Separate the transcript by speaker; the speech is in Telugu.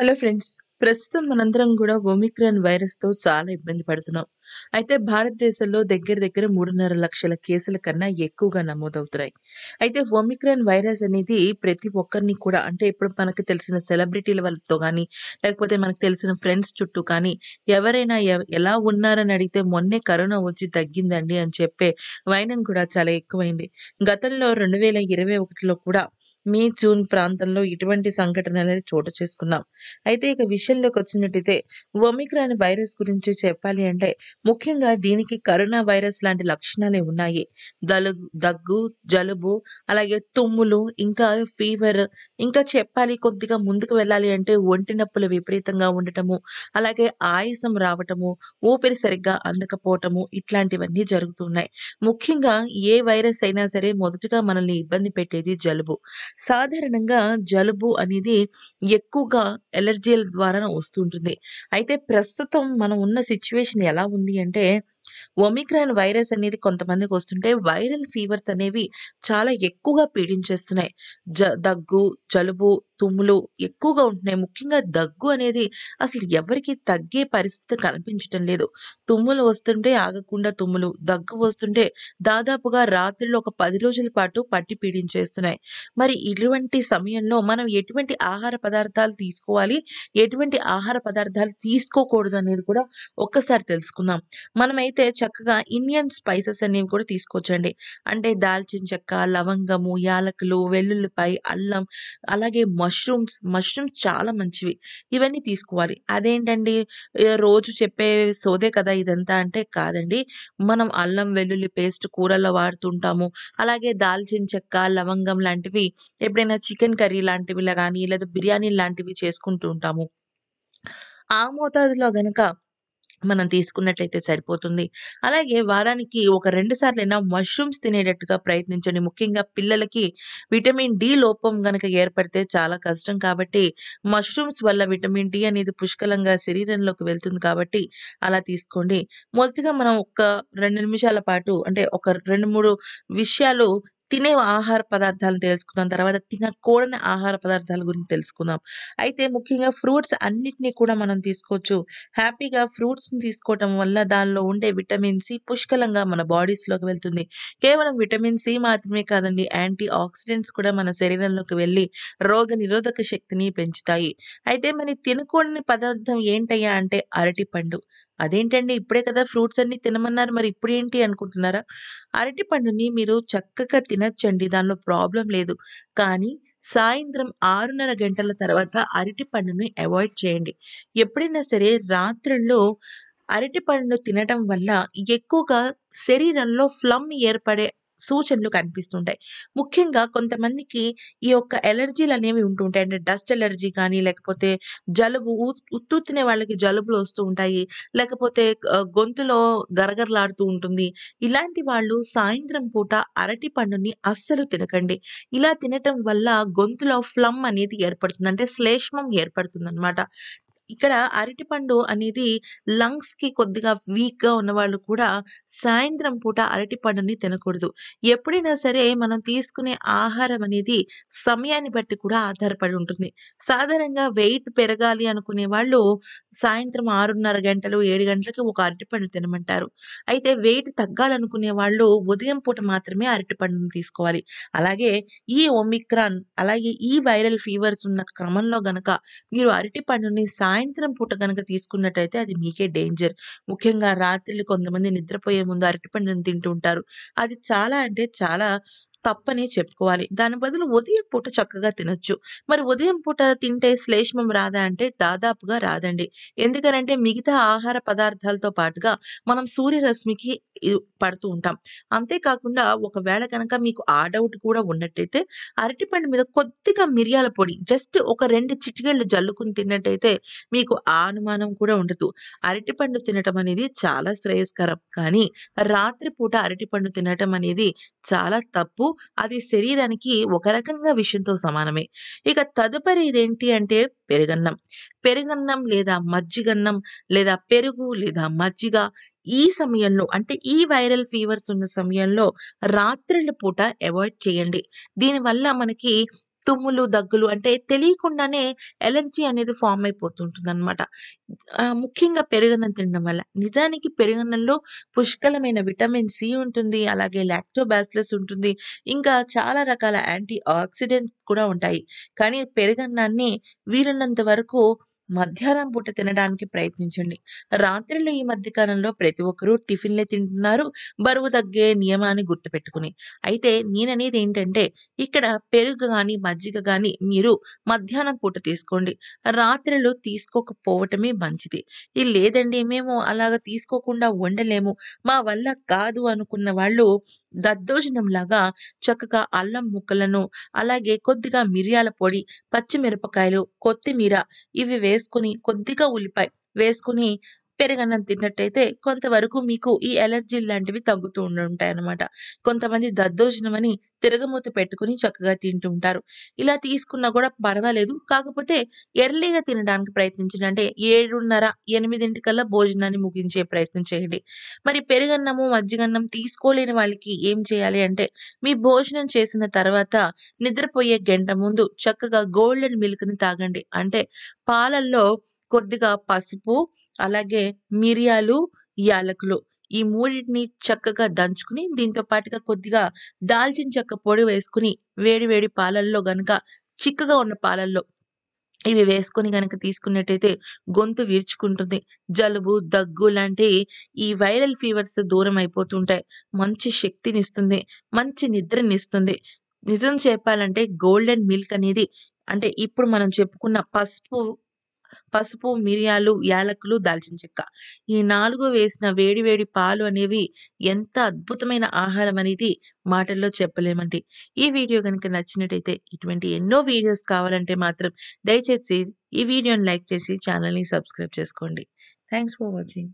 Speaker 1: Hello friends, ప్రస్తుతం మనందరం కూడా ఒమిక్రాన్ తో చాలా ఇబ్బంది పడుతున్నాం అయితే భారతదేశంలో దగ్గర దగ్గర మూడున్నర లక్షల కేసుల కన్నా ఎక్కువగా నమోదవుతున్నాయి అయితే ఒమిక్రాన్ వైరస్ అనేది ప్రతి ఒక్కరిని కూడా అంటే ఇప్పుడు మనకు తెలిసిన సెలబ్రిటీల వాళ్ళతో కానీ లేకపోతే మనకు తెలిసిన ఫ్రెండ్స్ చుట్టూ కానీ ఎవరైనా ఎలా ఉన్నారని అడిగితే మొన్నే కరోనా వచ్చి తగ్గిందండి అని చెప్పే వైనం కూడా చాలా ఎక్కువైంది గతంలో రెండు వేల ఇరవై ఒకటిలో కూడా మే జూన్ ప్రాంతంలో ఇటువంటి సంఘటనలు చోటు చేసుకున్నాం అయితే ఇక విషయం విషయంలోకి వచ్చినట్టయితే ఒమిక్రాన్ వైరస్ గురించి చెప్పాలి అంటే ముఖ్యంగా దీనికి కరోనా వైరస్ లాంటి లక్షణాలే ఉన్నాయి దలు దగ్గు జలుబు అలాగే తుమ్ములు ఇంకా ఫీవర్ ఇంకా చెప్పాలి కొద్దిగా ముందుకు వెళ్ళాలి అంటే ఒంటి నొప్పులు విపరీతంగా ఉండటము అలాగే ఆయాసం రావటము ఊపిరి సరిగ్గా అందకపోవటము ఇట్లాంటివన్నీ జరుగుతున్నాయి ముఖ్యంగా ఏ వైరస్ అయినా సరే మొదటగా మనల్ని ఇబ్బంది పెట్టేది జలుబు సాధారణంగా జలుబు అనేది ఎక్కువగా ఎలర్జీల ద్వారా ఆలోచన వస్తుంటుంది అయితే ప్రస్తుతం మనం ఉన్న సిచ్యువేషన్ ఎలా ఉంది అంటే ఒమిక్రాన్ వైరస్ అనేది కొంతమందికి వస్తుంటే వైరల్ ఫీవర్స్ అనేవి చాలా ఎక్కువగా పీడించేస్తున్నాయి జ దగ్గు జలుబు తుమ్ములు ఎక్కువగా ఉంటున్నాయి ముఖ్యంగా దగ్గు అనేది అసలు ఎవరికి తగ్గే పరిస్థితి కనిపించడం లేదు తుమ్ములు వస్తుంటే ఆగకుండా తుమ్ములు దగ్గు వస్తుంటే దాదాపుగా రాత్రిలో ఒక పది రోజుల పాటు పట్టి పీడించేస్తున్నాయి మరి ఇటువంటి సమయంలో మనం ఎటువంటి ఆహార పదార్థాలు తీసుకోవాలి ఎటువంటి ఆహార పదార్థాలు తీసుకోకూడదు అనేది కూడా ఒక్కసారి తెలుసుకుందాం మనమైతే వీలైతే చక్కగా ఇండియన్ స్పైసెస్ అనేవి కూడా తీసుకొచ్చండి అంటే దాల్చిన చెక్క లవంగము యాలకులు వెల్లుల్లిపాయ అల్లం అలాగే మష్రూమ్స్ మష్రూమ్స్ చాలా మంచివి ఇవన్నీ తీసుకోవాలి అదేంటండి రోజు చెప్పే సోదే కదా ఇదంతా అంటే కాదండి మనం అల్లం వెల్లుల్లి పేస్ట్ కూరల్లో వాడుతుంటాము అలాగే దాల్చిన చెక్క లవంగం లాంటివి ఎప్పుడైనా చికెన్ కర్రీ లాంటివి కానీ లేదా బిర్యానీ లాంటివి చేసుకుంటూ ఉంటాము ఆ మోతాదులో గనక మనం తీసుకున్నట్లయితే సరిపోతుంది అలాగే వారానికి ఒక రెండు సార్లైనా మష్రూమ్స్ తినేటట్టుగా ప్రయత్నించండి ముఖ్యంగా పిల్లలకి విటమిన్ డి లోపం గనక ఏర్పడితే చాలా కష్టం కాబట్టి మష్రూమ్స్ వల్ల విటమిన్ డి అనేది పుష్కలంగా శరీరంలోకి వెళ్తుంది కాబట్టి అలా తీసుకోండి మొదటిగా మనం ఒక రెండు నిమిషాల పాటు అంటే ఒక రెండు మూడు విషయాలు తినే ఆహార పదార్థాలను తెలుసుకుందాం తర్వాత తినకూడని ఆహార పదార్థాల గురించి తెలుసుకుందాం అయితే ముఖ్యంగా ఫ్రూట్స్ అన్నిటినీ కూడా మనం తీసుకోవచ్చు హ్యాపీగా ఫ్రూట్స్ని తీసుకోవటం వల్ల దానిలో ఉండే విటమిన్ సి పుష్కలంగా మన బాడీస్లోకి వెళ్తుంది కేవలం విటమిన్ సి మాత్రమే కాదండి యాంటీ ఆక్సిడెంట్స్ కూడా మన శరీరంలోకి వెళ్ళి రోగ నిరోధక శక్తిని పెంచుతాయి అయితే మరి తినకూడని పదార్థం ఏంటయ్యా అంటే అరటిపండు అదేంటండి ఇప్పుడే కదా ఫ్రూట్స్ అన్ని తినమన్నారు మరి ఇప్పుడు ఏంటి అనుకుంటున్నారా అరటి పండుని మీరు చక్కగా తినచ్చండి దానిలో ప్రాబ్లం లేదు కానీ సాయంత్రం ఆరున్నర గంటల తర్వాత అరటి పండుని అవాయిడ్ చేయండి ఎప్పుడైనా సరే రాత్రుల్లో అరటిపండు తినడం వల్ల ఎక్కువగా శరీరంలో ఫ్లమ్ ఏర్పడే సూచనలు కనిపిస్తుంటాయి ముఖ్యంగా కొంతమందికి ఈ యొక్క ఎలర్జీలు అనేవి ఉంటుంటాయి అంటే డస్ట్ ఎలర్జీ కానీ లేకపోతే జలుబు ఉత్తుత్తినే వాళ్ళకి జలుబులు వస్తూ ఉంటాయి లేకపోతే గొంతులో గరగరలాడుతూ ఉంటుంది ఇలాంటి వాళ్ళు సాయంత్రం పూట అరటి పండుని అస్సలు తినకండి ఇలా తినటం వల్ల గొంతులో ఫ్లమ్ అనేది ఏర్పడుతుంది అంటే శ్లేష్మం ఏర్పడుతుంది అనమాట ఇక్కడ అరటిపండు అనేది లంగ్స్ కి కొద్దిగా వీక్ గా ఉన్న వాళ్ళు కూడా సాయంత్రం పూట అరటిపండుని తినకూడదు ఎప్పుడైనా సరే మనం తీసుకునే ఆహారం అనేది సమయాన్ని బట్టి కూడా ఆధారపడి ఉంటుంది సాధారణంగా వెయిట్ పెరగాలి అనుకునే వాళ్ళు సాయంత్రం ఆరున్నర గంటలు ఏడు గంటలకు ఒక అరటిపండు తినమంటారు అయితే వెయిట్ తగ్గాలనుకునే వాళ్ళు ఉదయం పూట మాత్రమే అరటిపండును తీసుకోవాలి అలాగే ఈ ఒమిక్రాన్ అలాగే ఈ వైరల్ ఫీవర్స్ ఉన్న క్రమంలో గనక మీరు అరటిపండుని సాయంత్రం సాయంత్రం పూట కనుక తీసుకున్నట్టయితే అది మీకే డేంజర్ ముఖ్యంగా రాత్రి కొంతమంది నిద్రపోయే ముందు అరటిపండును తింటుంటారు అది చాలా అంటే చాలా తప్పని చెప్పుకోవాలి దాని బదులు ఉదయం పూట చక్కగా తినొచ్చు మరి ఉదయం పూట తింటే శ్లేష్మం రాదా అంటే దాదాపుగా రాదండి ఎందుకనంటే మిగతా ఆహార పదార్థాలతో పాటుగా మనం సూర్యరశ్మికి పడుతూ ఉంటాం అంతేకాకుండా ఒకవేళ కనుక మీకు ఆ డౌట్ కూడా ఉన్నట్టయితే అరటిపండు మీద కొద్దిగా మిరియాల పొడి జస్ట్ ఒక రెండు చిటికెళ్ళు జల్లుకుని తిన్నట్టయితే మీకు ఆ అనుమానం కూడా ఉండదు అరటిపండు తినటం అనేది చాలా శ్రేయస్కరం కానీ రాత్రిపూట అరటిపండు తినటం అనేది చాలా తప్పు అది శరీరానికి ఒక రకంగా విషయంతో సమానమే ఇక తదుపరి ఇదేంటి అంటే పెరుగన్నం పెరుగన్నం లేదా మజ్జిగన్నం లేదా పెరుగు లేదా మజ్జిగ ఈ సమయంలో అంటే ఈ వైరల్ ఫీవర్స్ ఉన్న సమయంలో రాత్రుల పూట అవాయిడ్ చేయండి దీనివల్ల మనకి తుమ్ములు దగ్గులు అంటే తెలియకుండానే ఎలర్జీ అనేది ఫామ్ అయిపోతుంటుంది అనమాట ముఖ్యంగా పెరుగన్నం తినడం వల్ల నిజానికి పెరుగన్నంలో పుష్కలమైన విటమిన్ సి ఉంటుంది అలాగే లాక్టోబాసిలస్ ఉంటుంది ఇంకా చాలా రకాల యాంటీ ఆక్సిడెంట్స్ కూడా ఉంటాయి కానీ పెరుగన్నాన్ని వీలైనంత వరకు మధ్యాహ్నం పూట తినడానికి ప్రయత్నించండి రాత్రిలో ఈ మధ్య కాలంలో ప్రతి ఒక్కరూ టిఫిన్లే తింటున్నారు బరువు తగ్గే నియమాన్ని గుర్తుపెట్టుకుని అయితే నేననేది ఏంటంటే ఇక్కడ పెరుగు కానీ మజ్జిగ కానీ మీరు మధ్యాహ్నం పూట తీసుకోండి రాత్రిలో తీసుకోకపోవటమే మంచిది ఇది లేదండి మేము అలాగ తీసుకోకుండా వండలేము మా వల్ల కాదు అనుకున్న వాళ్ళు దద్దోజనంలాగా చక్కగా అల్లం ముక్కలను అలాగే కొద్దిగా మిరియాల పొడి పచ్చిమిరపకాయలు కొత్తిమీర ఇవి వేసి వేసుకుని కొద్దిగా ఉల్లిపాయ వేసుకుని పెరగన్నం తిన్నట్టయితే కొంతవరకు మీకు ఈ ఎలర్జీ లాంటివి తగ్గుతూ ఉంటాయి అన్నమాట కొంతమంది దద్దోజనం అని తిరగమూత పెట్టుకుని చక్కగా తింటుంటారు ఇలా తీసుకున్నా కూడా పర్వాలేదు కాకపోతే ఎర్లీగా తినడానికి ప్రయత్నించండి అంటే ఏడున్నర ఎనిమిదింటికల్లా భోజనాన్ని ముగించే ప్రయత్నం చేయండి మరి పెరుగన్నము మజ్జిగన్నం తీసుకోలేని వాళ్ళకి ఏం చేయాలి అంటే మీ భోజనం చేసిన తర్వాత నిద్రపోయే గంట ముందు చక్కగా గోల్డెన్ మిల్క్ ని తాగండి అంటే పాలల్లో కొద్దిగా పసుపు అలాగే మిరియాలు యాలకులు ఈ మూడింటిని చక్కగా దంచుకుని దీంతో పాటుగా కొద్దిగా దాల్చిన చెక్క పొడి వేసుకుని వేడి వేడి పాలల్లో గనక చిక్కగా ఉన్న పాలల్లో ఇవి వేసుకొని గనక తీసుకున్నట్టయితే గొంతు విరుచుకుంటుంది జలుబు దగ్గు లాంటి ఈ వైరల్ ఫీవర్స్ దూరం అయిపోతుంటాయి మంచి శక్తినిస్తుంది మంచి నిద్రనిస్తుంది నిజం చెప్పాలంటే గోల్డెన్ మిల్క్ అనేది అంటే ఇప్పుడు మనం చెప్పుకున్న పసుపు పసుపు మిరియాలు యాలకులు దాల్చిన చెక్క ఈ నాలుగు వేసిన వేడి వేడి పాలు అనేవి ఎంత అద్భుతమైన ఆహారం అనేది మాటల్లో చెప్పలేమండి ఈ వీడియో కనుక నచ్చినట్టయితే ఇటువంటి ఎన్నో వీడియోస్ కావాలంటే మాత్రం దయచేసి ఈ వీడియోని లైక్ చేసి ఛానల్ని సబ్స్క్రైబ్ చేసుకోండి థ్యాంక్స్ ఫర్ వాచింగ్